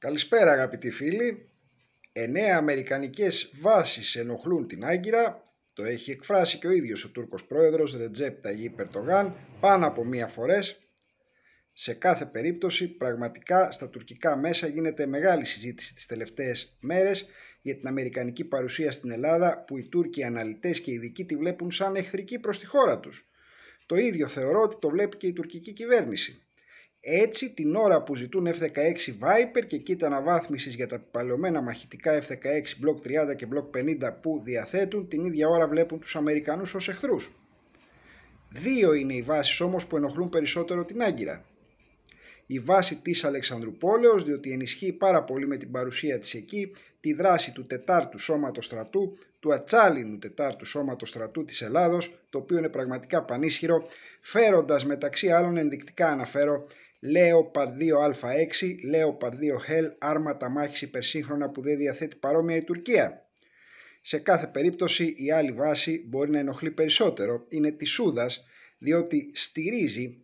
Καλησπέρα αγαπητοί φίλοι. Εννέα αμερικανικές βάσεις ενοχλούν την Άγκυρα. Το έχει εκφράσει και ο ίδιος ο Τούρκος πρόεδρος Ρετζέπ Ταγί Περτογάν πάνω από μία φορές. Σε κάθε περίπτωση πραγματικά στα τουρκικά μέσα γίνεται μεγάλη συζήτηση τις τελευταίες μέρες για την αμερικανική παρουσία στην Ελλάδα που οι Τούρκοι αναλυτές και ειδικοί τη βλέπουν σαν εχθρική προς τη χώρα τους. Το ίδιο θεωρώ ότι το βλέπει και η τουρκική κυβέρνηση. Έτσι την ώρα που ζητούν F-16 Viper και κοίτα αναβάθμισης για τα παλαιωμένα μαχητικά F-16 Block 30 και Block 50 που διαθέτουν την ίδια ώρα βλέπουν τους Αμερικανούς ως εχθρούς. Δύο είναι οι βάσεις όμως που ενοχλούν περισσότερο την Άγκυρα. Η βάση της Αλεξανδρουπόλεως διότι ενισχύει πάρα πολύ με την παρουσία της εκεί τη δράση του τετάρτου ου Σώματος Στρατού, του ατσαλινου τετάρτου 4ου Σώματος Στρατού της Ελλάδος, το οποίο είναι πραγματικά πανίσχυρο, φέροντας μεταξύ άλλων ενδεικτικά αναφέρω λεο 2α6, Leopard 2 Hell, άρματα μάχης υπερσύγχρονα που δεν διαθέτει παρόμοια η Τουρκία. Σε κάθε περίπτωση η άλλη βάση μπορεί να ενοχλεί περισσότερο. Είναι της Σούδας διότι στηρίζει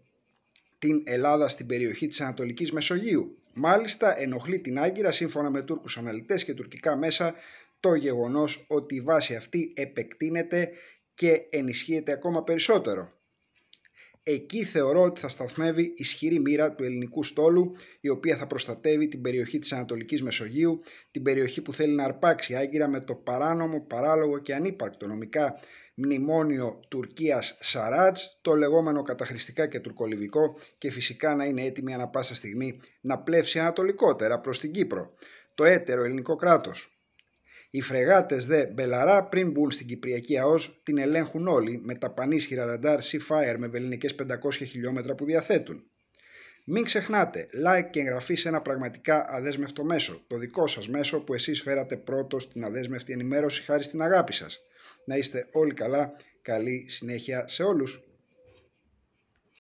την Ελλάδα στην περιοχή της Ανατολικής Μεσογείου. Μάλιστα ενοχλεί την Άγκυρα σύμφωνα με Τούρκους αναλυτές και τουρκικά μέσα το γεγονός ότι η βάση αυτή επεκτείνεται και ενισχύεται ακόμα περισσότερο. Εκεί θεωρώ ότι θα σταθμεύει ισχυρή μοίρα του ελληνικού στόλου, η οποία θα προστατεύει την περιοχή της Ανατολικής Μεσογείου, την περιοχή που θέλει να αρπάξει άγκυρα με το παράνομο, παράλογο και ανύπαρκτο νομικά μνημόνιο Τουρκίας Σαράτς, το λεγόμενο καταχρηστικά και τουρκολιβικό και φυσικά να είναι έτοιμη ανα πάσα στιγμή να πλεύσει ανατολικότερα προς την Κύπρο. Το έτερο ελληνικό κράτος οι φρεγάτες δε Μπελαρά πριν μπουν στην Κυπριακή ΑΟΣ την ελέγχουν όλοι με τα πανίσχυρα ραντάρ Sea Fire με βεληνικές 500 χιλιόμετρα που διαθέτουν. Μην ξεχνάτε, like και εγγραφή σε ένα πραγματικά αδέσμευτο μέσο, το δικό σας μέσο που εσείς φέρατε πρώτο στην αδέσμευτη ενημέρωση χάρη στην αγάπη σας. Να είστε όλοι καλά, καλή συνέχεια σε όλους.